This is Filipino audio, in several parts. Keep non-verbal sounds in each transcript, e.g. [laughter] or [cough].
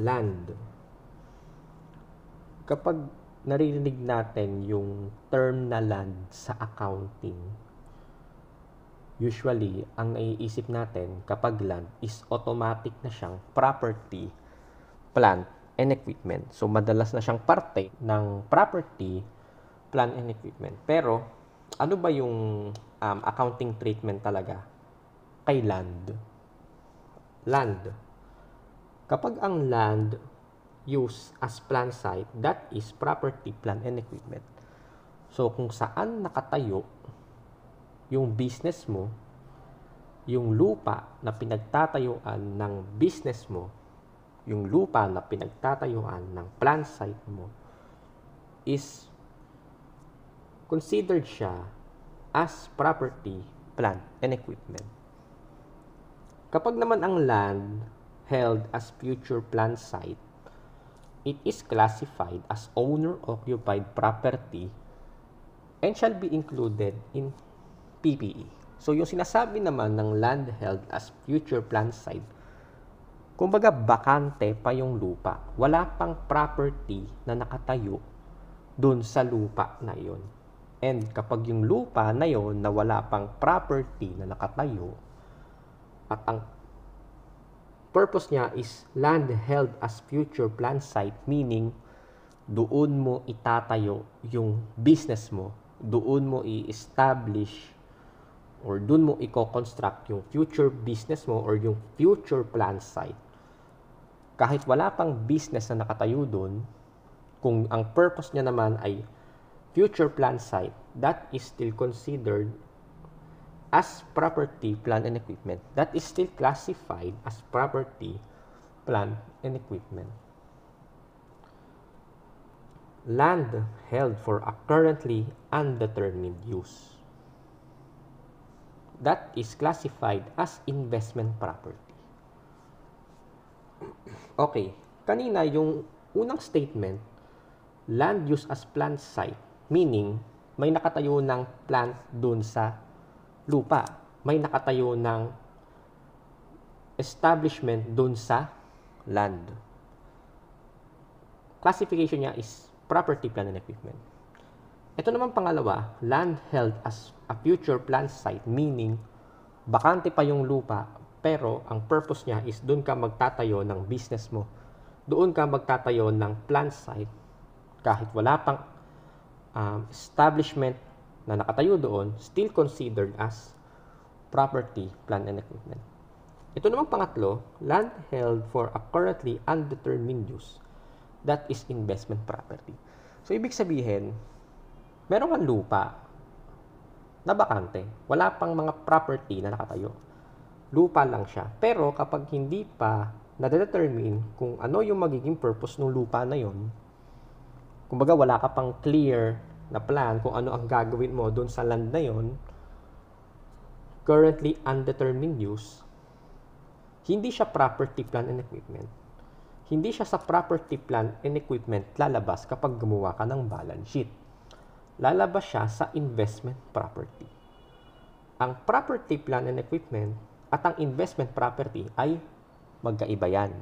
land. Kapag naririnig natin yung term na land sa accounting, usually, ang naiisip natin kapag land is automatic na siyang property, plant, and equipment. So, madalas na siyang parte ng property, plant, and equipment. Pero, ano ba yung um, accounting treatment talaga kay land? Land Kapag ang land use as plant site, that is property, plant, and equipment. So, kung saan nakatayo yung business mo, yung lupa na pinagtatayuan ng business mo, yung lupa na pinagtatayuan ng plant site mo, is considered siya as property, plant, and equipment. Kapag naman ang land held as future plant site, it is classified as owner-occupied property and shall be included in PPE. So, yung sinasabi naman ng land held as future plant site, kumbaga bakante pa yung lupa. Wala pang property na nakatayo dun sa lupa na yon. And kapag yung lupa na yon na wala pang property na nakatayo at ang purpose niya is land held as future plan site, meaning doon mo itatayo yung business mo, doon mo i-establish or doon mo i-construct yung future business mo or yung future plan site. Kahit wala pang business na nakatayo doon, kung ang purpose niya naman ay future plan site, that is still considered as property, plant, and equipment that is still classified as property, plant, and equipment. Land held for a currently undetermined use that is classified as investment property. Okay, kanina yung unang statement, land use as plant site, meaning may nakatayo ng plant dun sa lupa. May nakatayo ng establishment doon sa land. Classification niya is property, plan, and equipment. Ito naman pangalawa, land held as a future plan site, meaning bakante pa yung lupa, pero ang purpose niya is doon ka magtatayo ng business mo. Doon ka magtatayo ng plant site kahit wala pang um, establishment na nakatayo doon still considered as property, plant and equipment. Ito namang pangatlo, land held for a currently undetermined use. That is investment property. So, ibig sabihin, meron kang lupa na bakante. Wala pang mga property na nakatayo. Lupa lang siya. Pero kapag hindi pa nade-determine kung ano yung magiging purpose ng lupa na yon, kumbaga wala ka pang clear na plan kung ano ang gagawin mo doon sa land na yon, currently undetermined use, hindi siya property plan and equipment. Hindi siya sa property plan and equipment lalabas kapag gumawa ka ng balance sheet. Lalabas siya sa investment property. Ang property plan and equipment at ang investment property ay magkaiba yan.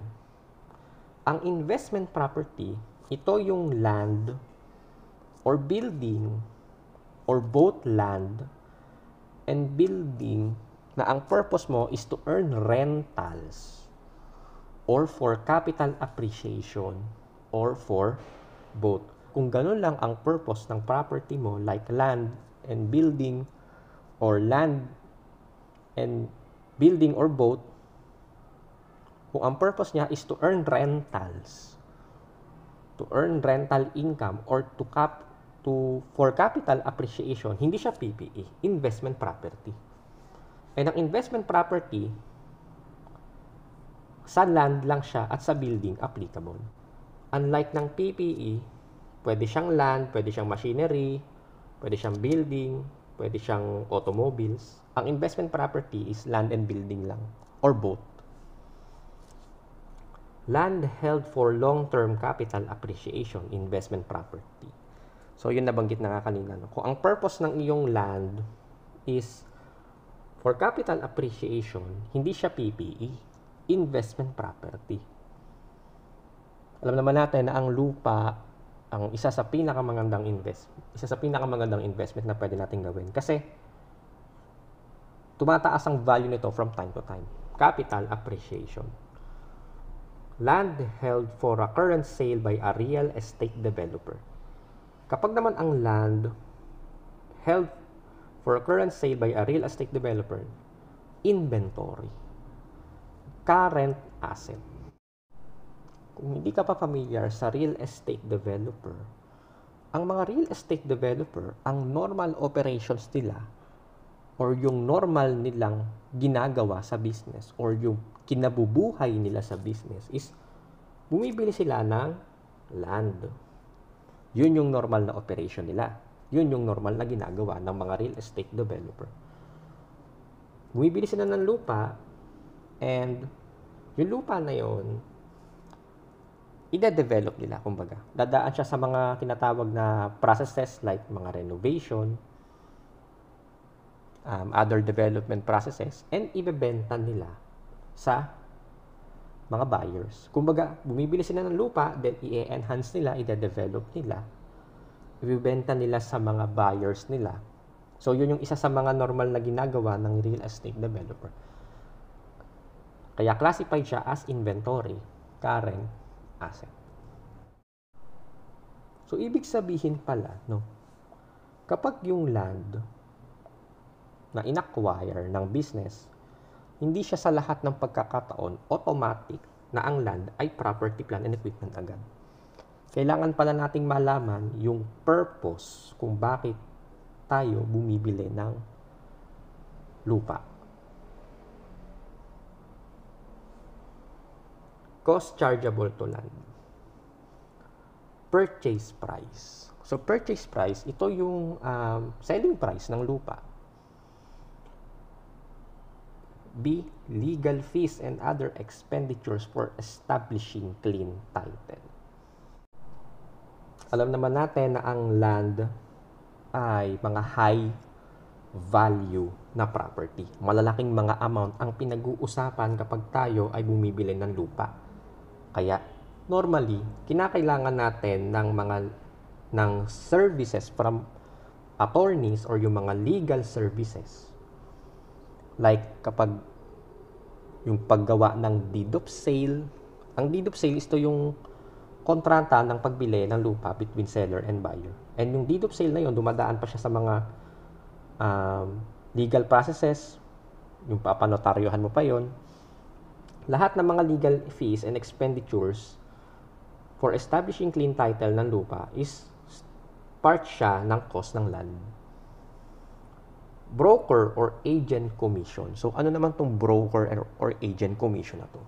Ang investment property, ito yung land or building or both land and building na ang purpose mo is to earn rentals or for capital appreciation or for both. Kung ganun lang ang purpose ng property mo like land and building or land and building or both, kung ang purpose niya is to earn rentals, to earn rental income or to cap to for capital appreciation, hindi siya PPE, investment property. And ang investment property, sa land lang siya at sa building applicable. Unlike ng PPE, pwede siyang land, pwede siyang machinery, pwede siyang building, pwede siyang automobiles. Ang investment property is land and building lang or both. Land held for long-term capital appreciation investment property So, yun nabanggit na nga kanina. No? Kung ang purpose ng iyong land is for capital appreciation, hindi siya PPE, investment property. Alam naman natin na ang lupa ang isa sa pinakamagandang invest, isa sa pinakamagandang investment na pwede nating gawin kasi tumataas ang value nito from time to time. Capital appreciation. Land held for a current sale by a real estate developer Kapag naman ang land held for current sale by a real estate developer, inventory, current asset. Kung hindi ka pa familiar sa real estate developer, ang mga real estate developer, ang normal operations nila or yung normal nilang ginagawa sa business or yung kinabubuhay nila sa business is bumibili sila ng land. Yun yung normal na operation nila. Yun yung normal na ginagawa ng mga real estate developer. Bumibili sila ng lupa and yung lupa na yon ida-develop nila, kumbaga. Dadaan siya sa mga tinatawag na processes like mga renovation, um, other development processes, and ibebenta nila sa mga buyers. Kumbaga, bumibili sila ng lupa, then i-enhance nila, i-develop nila, ibibenta nila sa mga buyers nila. So, yun yung isa sa mga normal na ginagawa ng real estate developer. Kaya classified siya as inventory, current asset. So, ibig sabihin pala, no, kapag yung land na inacquire ng business hindi siya sa lahat ng pagkakataon automatic na ang land ay property, plan, and equipment agad. Kailangan pala nating malaman yung purpose kung bakit tayo bumibili ng lupa. Cost chargeable to land. Purchase price. So, purchase price, ito yung um, selling price ng lupa B. Legal fees and other expenditures for establishing clean title. Alam naman natin na ang land ay mga high value na property. Malalaking mga amount ang pinag-uusapan kapag tayo ay bumibili ng lupa. Kaya normally, kinakailangan natin ng mga ng services from attorneys or yung mga legal services. Like kapag yung paggawa ng deed of sale. Ang deed of sale ito yung kontrata ng pagbili ng lupa between seller and buyer. And yung deed of sale na yun, dumadaan pa siya sa mga um, legal processes, yung papanotaryohan mo pa yon Lahat ng mga legal fees and expenditures for establishing clean title ng lupa is part siya ng cost ng land broker or agent commission. So ano naman tong broker or, agent commission na to?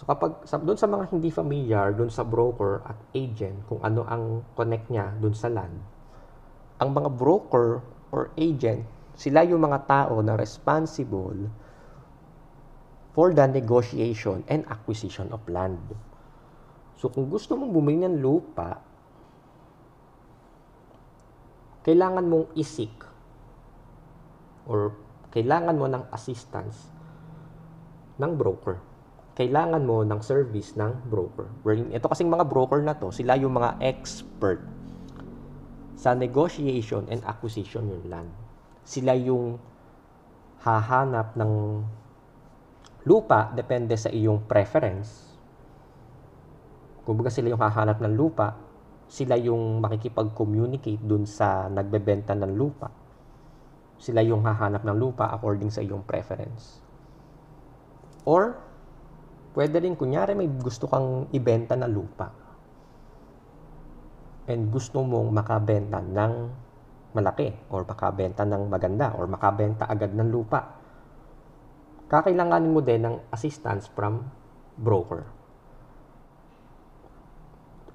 So kapag sa, doon sa mga hindi familiar doon sa broker at agent kung ano ang connect niya doon sa land. Ang mga broker or agent, sila yung mga tao na responsible for the negotiation and acquisition of land. So kung gusto mong bumili ng lupa, kailangan mong isik or kailangan mo ng assistance ng broker. Kailangan mo ng service ng broker. Wherein, ito kasing mga broker na to, sila yung mga expert sa negotiation and acquisition ng land. Sila yung hahanap ng lupa depende sa iyong preference. Kumbaga sila yung hahanap ng lupa, sila yung makikipag-communicate dun sa nagbebenta ng lupa sila yung hahanap ng lupa according sa iyong preference. Or, pwede rin, kunyari may gusto kang ibenta na lupa and gusto mong makabenta ng malaki or makabenta ng maganda or makabenta agad ng lupa. Kakailanganin mo din ng assistance from broker.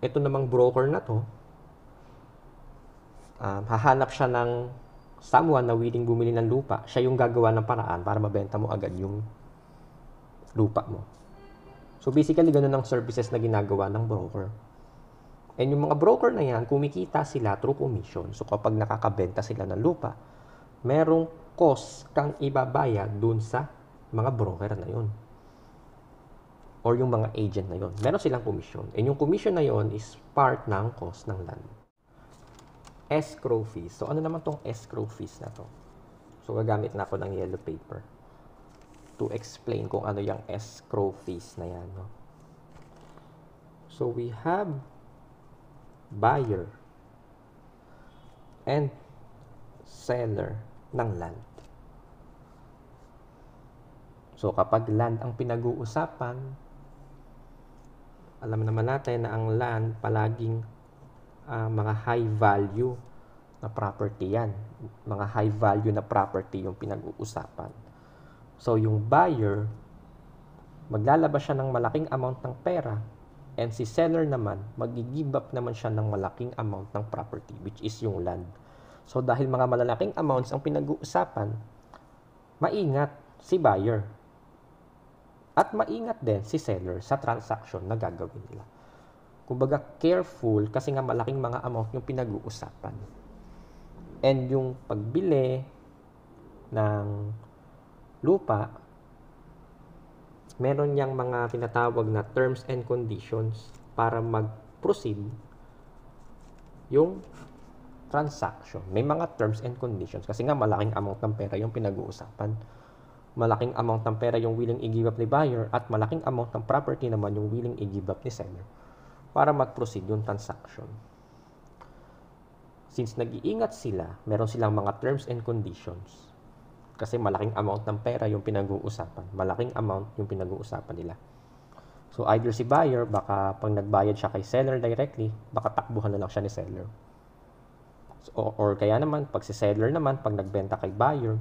Ito namang broker na to, um, hahanap siya ng someone na willing bumili ng lupa, siya yung gagawa ng paraan para mabenta mo agad yung lupa mo. So basically, ganun ang services na ginagawa ng broker. And yung mga broker na yan, kumikita sila through commission. So kapag nakakabenta sila ng lupa, merong cost kang ibabayad dun sa mga broker na yon or yung mga agent na yon. Meron silang commission. And yung commission na yon is part ng cost ng land escrow fees. So, ano naman tong escrow fees na to? So, gagamit na ako ng yellow paper to explain kung ano yung escrow fees na yan. No? So, we have buyer and seller ng land. So, kapag land ang pinag-uusapan, alam naman natin na ang land palaging uh, mga high value na property yan. Mga high value na property yung pinag-uusapan. So, yung buyer, maglalabas siya ng malaking amount ng pera and si seller naman, magigive up naman siya ng malaking amount ng property which is yung land. So, dahil mga malalaking amounts ang pinag-uusapan, maingat si buyer at maingat din si seller sa transaction na gagawin nila kumbaga careful kasi nga malaking mga amount yung pinag-uusapan. And yung pagbili ng lupa, meron niyang mga tinatawag na terms and conditions para mag-proceed yung transaction. May mga terms and conditions kasi nga malaking amount ng pera yung pinag-uusapan. Malaking amount ng pera yung willing i-give up ni buyer at malaking amount ng property naman yung willing i-give up ni seller para mag-proceed yung transaction. Since nag-iingat sila, meron silang mga terms and conditions. Kasi malaking amount ng pera yung pinag-uusapan. Malaking amount yung pinag-uusapan nila. So either si buyer, baka pag nagbayad siya kay seller directly, baka takbuhan na lang siya ni seller. So, or, or kaya naman, pag si seller naman, pag nagbenta kay buyer,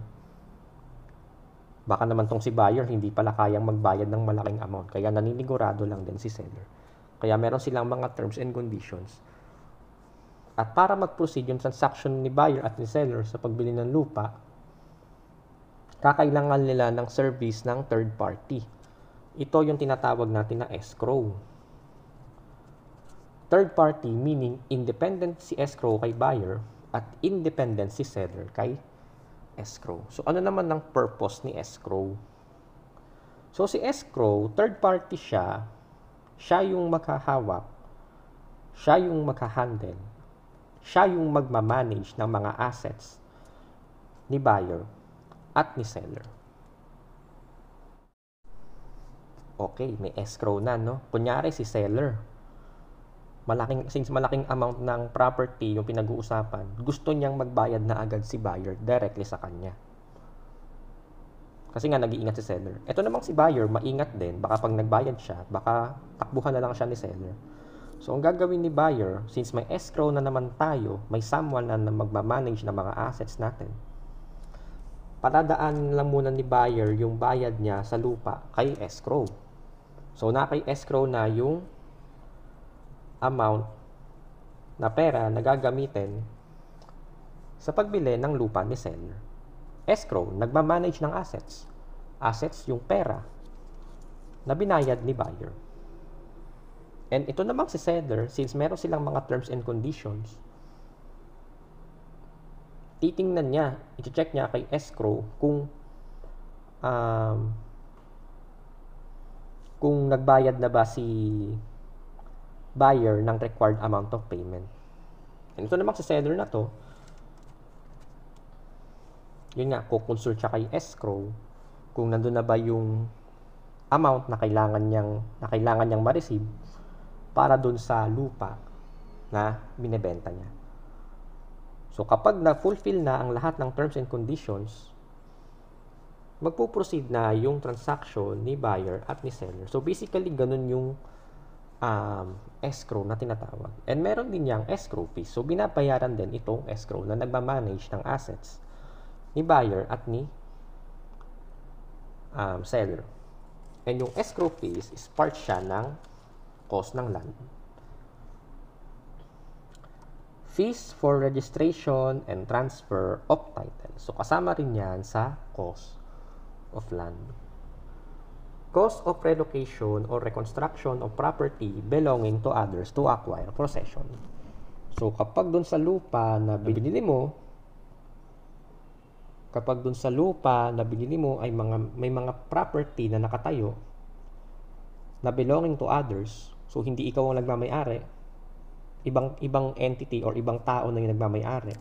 baka naman tong si buyer hindi pala kayang magbayad ng malaking amount. Kaya naninigurado lang din si seller kaya meron silang mga terms and conditions. At para mag-proceed yung transaction ni buyer at ni seller sa pagbili ng lupa, kakailangan nila ng service ng third party. Ito yung tinatawag natin na escrow. Third party meaning independent si escrow kay buyer at independent si seller kay escrow. So ano naman ang purpose ni escrow? So si escrow, third party siya siya yung makahawak. Siya yung makahandle. Siya yung magmamanage ng mga assets ni buyer at ni seller. Okay, may escrow na, no? Kunyari si seller. Malaking, since malaking amount ng property yung pinag-uusapan, gusto niyang magbayad na agad si buyer directly sa kanya. Kasi nga nag-iingat si seller. Ito namang si buyer, maingat din. Baka pag nagbayad siya, baka takbuhan na lang siya ni seller. So ang gagawin ni buyer, since may escrow na naman tayo, may someone na magmamanage ng mga assets natin. Paradaan lang muna ni buyer yung bayad niya sa lupa kay escrow. So na kay escrow na yung amount na pera na gagamitin sa pagbili ng lupa ni seller. Escrow, nagmamanage ng assets. Assets, yung pera na binayad ni buyer. And ito namang si seller, since meron silang mga terms and conditions, titingnan niya, iti-check niya kay escrow kung um, kung nagbayad na ba si buyer ng required amount of payment. And ito namang si seller na to, yun nga, kukonsult siya kay escrow kung nandun na ba yung amount na kailangan niyang, na kailangan niyang ma-receive para doon sa lupa na binebenta niya. So kapag na-fulfill na ang lahat ng terms and conditions, magpo-proceed na yung transaction ni buyer at ni seller. So basically, ganun yung um, escrow na tinatawag. And meron din niyang escrow fees. So binabayaran din itong escrow na nagmamanage ng assets ni buyer at ni um, seller. And yung escrow fees is part siya ng cost ng land. Fees for registration and transfer of title. So, kasama rin yan sa cost of land. Cost of relocation or reconstruction of property belonging to others to acquire possession. So, kapag dun sa lupa na binili mo, kapag dun sa lupa na binili mo ay mga, may mga property na nakatayo na belonging to others, so hindi ikaw ang nagmamayari, ibang, ibang entity or ibang tao na yung nagmamayari.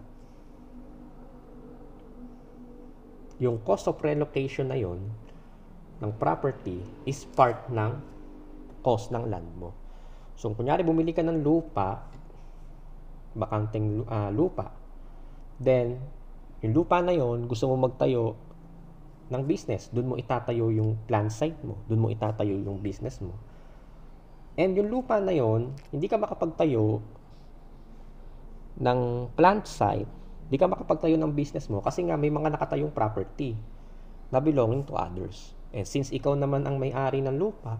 Yung cost of relocation na yon ng property is part ng cost ng land mo. So, kunyari bumili ka ng lupa, bakanteng uh, lupa, then yung lupa na yon, gusto mo magtayo ng business. Doon mo itatayo yung plan site mo. Doon mo itatayo yung business mo. And yung lupa na yon, hindi ka makapagtayo ng plant site, hindi ka makapagtayo ng business mo kasi nga may mga nakatayong property na belonging to others. And since ikaw naman ang may-ari ng lupa,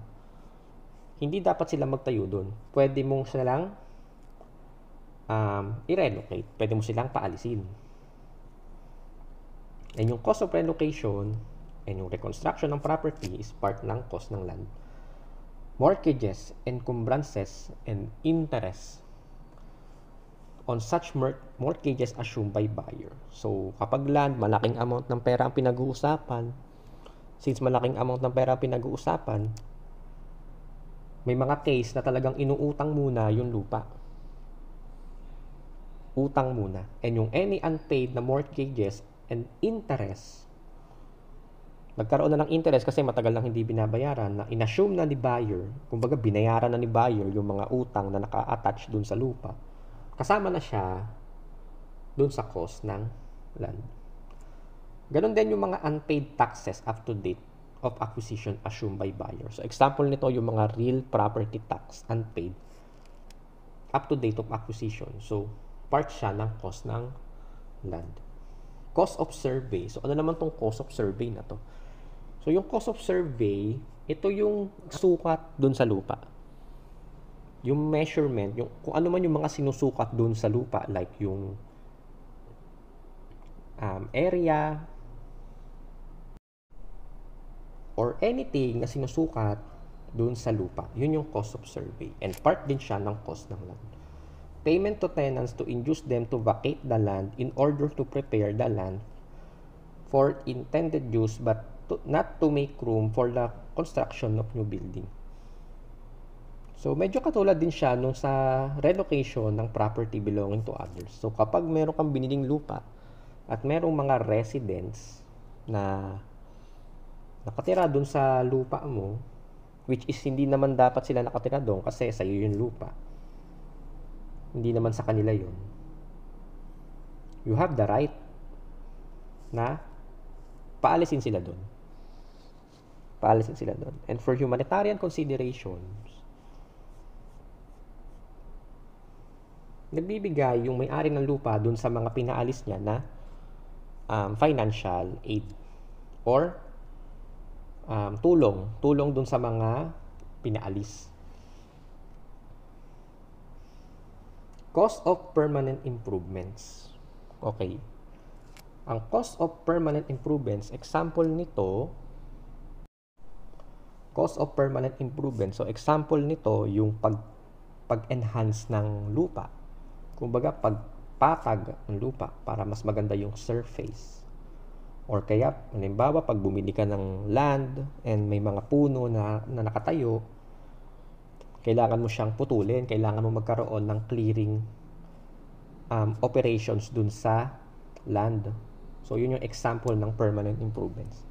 hindi dapat sila magtayo doon. Pwede mong silang um, i-relocate. Pwede mo silang paalisin. And yung cost of relocation and yung reconstruction ng property is part ng cost ng land. Mortgages, encumbrances, and interest on such mortgages assumed by buyer. So, kapag land, malaking amount ng pera ang pinag-uusapan. Since malaking amount ng pera ang pinag-uusapan, may mga case na talagang inuutang muna yung lupa. Utang muna. And yung any unpaid na mortgages and interest. Nagkaroon na ng interest kasi matagal nang hindi binabayaran na inassume na ni buyer, kumbaga binayaran na ni buyer yung mga utang na naka-attach dun sa lupa. Kasama na siya dun sa cost ng land. Ganon din yung mga unpaid taxes up to date of acquisition assumed by buyer. So example nito yung mga real property tax unpaid up to date of acquisition. So part siya ng cost ng land cost of survey. So, ano naman tong cost of survey na to? So, yung cost of survey, ito yung sukat doon sa lupa. Yung measurement, yung, kung ano man yung mga sinusukat doon sa lupa, like yung um, area, or anything na sinusukat doon sa lupa. Yun yung cost of survey. And part din siya ng cost ng land payment to tenants to induce them to vacate the land in order to prepare the land for intended use but to, not to make room for the construction of new building. So, medyo katulad din siya nung sa relocation ng property belonging to others. So, kapag meron kang biniling lupa at merong mga residents na nakatira dun sa lupa mo, which is hindi naman dapat sila nakatira doon kasi sa'yo yung lupa hindi naman sa kanila yon. You have the right na paalisin sila doon. Paalisin sila doon. And for humanitarian considerations, nagbibigay yung may-ari ng lupa doon sa mga pinaalis niya na um, financial aid or um, tulong. Tulong doon sa mga pinaalis. Cost of permanent improvements. Okay. Ang cost of permanent improvements, example nito, cost of permanent improvement. So, example nito, yung pag, pag-enhance ng lupa. Kumbaga, pagpatag ng lupa para mas maganda yung surface. Or kaya, halimbawa, pag bumili ka ng land and may mga puno na, na nakatayo, kailangan mo siyang putulin, kailangan mo magkaroon ng clearing um, operations dun sa land. So, yun yung example ng permanent improvements.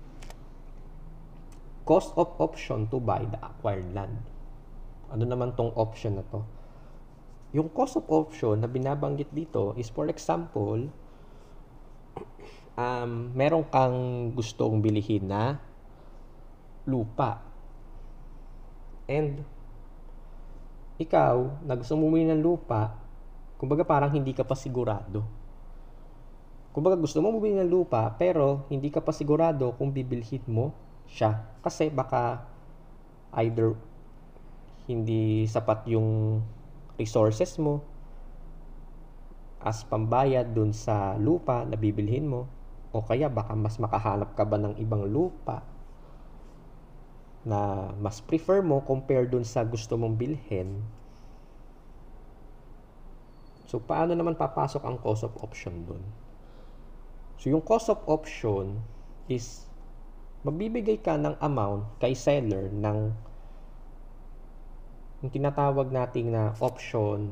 Cost of option to buy the acquired land. Ano naman tong option na to? Yung cost of option na binabanggit dito is for example, [clears throat] um, meron kang gustong bilihin na lupa. And ikaw, na gusto mo ng lupa, kumbaga parang hindi ka pa sigurado. Kumbaga gusto mo bumili ng lupa, pero hindi ka pa sigurado kung bibilhin mo siya. Kasi baka either hindi sapat yung resources mo as pambayad dun sa lupa na bibilhin mo o kaya baka mas makahanap ka ba ng ibang lupa na mas prefer mo compare dun sa gusto mong bilhin. So, paano naman papasok ang cost of option dun? So, yung cost of option is mabibigay ka ng amount kay seller ng yung tinatawag nating na option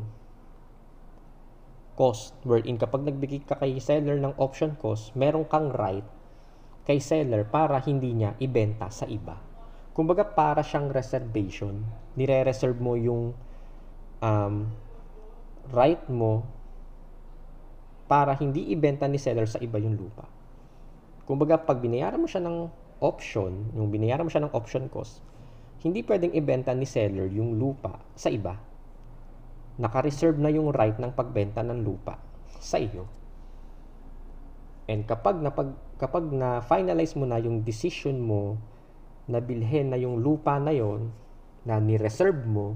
cost wherein kapag nagbigay ka kay seller ng option cost, meron kang right kay seller para hindi niya ibenta sa iba kumbaga para siyang reservation. Nire-reserve mo yung um, right mo para hindi ibenta ni seller sa iba yung lupa. Kumbaga, pag binayaran mo siya ng option, yung binayaran mo siya ng option cost, hindi pwedeng ibenta ni seller yung lupa sa iba. Naka-reserve na yung right ng pagbenta ng lupa sa iyo. And kapag na pag, kapag na finalize mo na yung decision mo na na yung lupa na yon na ni-reserve mo,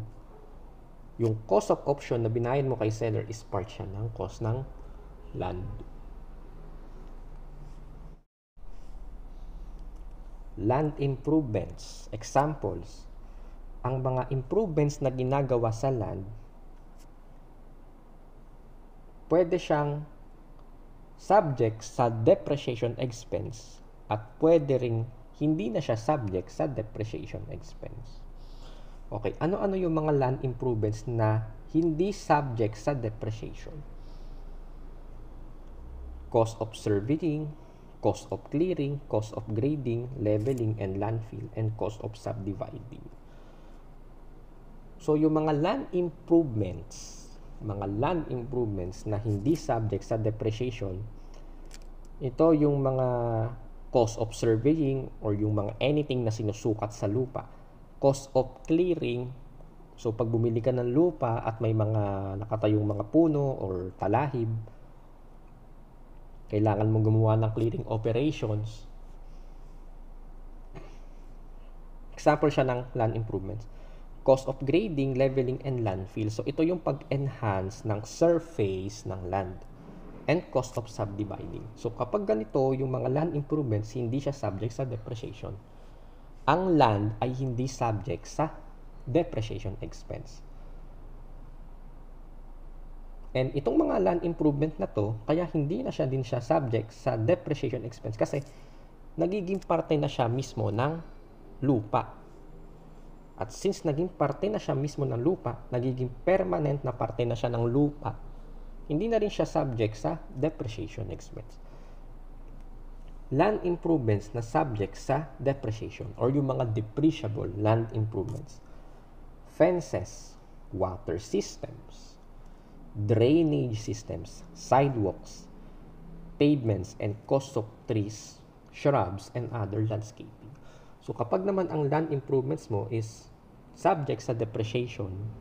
yung cost of option na binayad mo kay seller is part siya ng cost ng land. Land improvements, examples, ang mga improvements na ginagawa sa land, pwede siyang subject sa depreciation expense at pwede ring hindi na siya subject sa depreciation expense. Okay, ano-ano yung mga land improvements na hindi subject sa depreciation? Cost of surveying, cost of clearing, cost of grading, leveling, and landfill, and cost of subdividing. So, yung mga land improvements, mga land improvements na hindi subject sa depreciation, ito yung mga cost of surveying or yung mga anything na sinusukat sa lupa, cost of clearing, so pag bumili ka ng lupa at may mga nakatayong mga puno or talahib, kailangan mong gumawa ng clearing operations. Example siya ng land improvements. Cost of grading, leveling, and landfill. So ito yung pag-enhance ng surface ng land and cost of subdividing. So kapag ganito, yung mga land improvements, hindi siya subject sa depreciation. Ang land ay hindi subject sa depreciation expense. And itong mga land improvement na to, kaya hindi na siya din siya subject sa depreciation expense kasi nagiging parte na siya mismo ng lupa. At since naging parte na siya mismo ng lupa, nagiging permanent na parte na siya ng lupa hindi na rin siya subject sa depreciation expense. Land improvements na subject sa depreciation or yung mga depreciable land improvements. Fences, water systems, drainage systems, sidewalks, pavements, and cost of trees, shrubs, and other landscaping. So kapag naman ang land improvements mo is subject sa depreciation,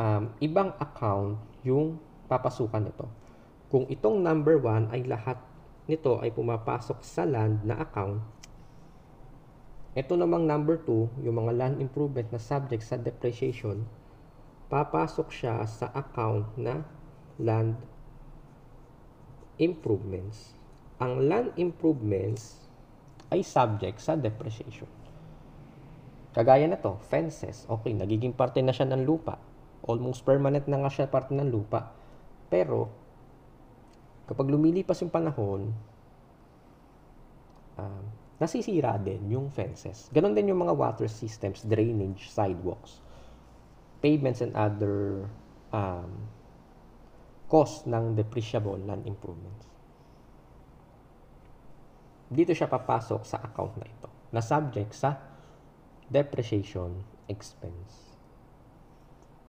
um, ibang account yung papasukan nito. Kung itong number 1 ay lahat nito ay pumapasok sa land na account, ito namang number 2, yung mga land improvement na subject sa depreciation, papasok siya sa account na land improvements. Ang land improvements ay subject sa depreciation. Kagaya na to, fences, okay, nagiging parte na siya ng lupa Almost permanent na nga siya part ng lupa. Pero, kapag lumilipas yung panahon, um, nasisira din yung fences. Ganon din yung mga water systems, drainage, sidewalks, pavements and other um, cost ng depreciable land improvements. Dito siya papasok sa account na ito, na subject sa depreciation expense.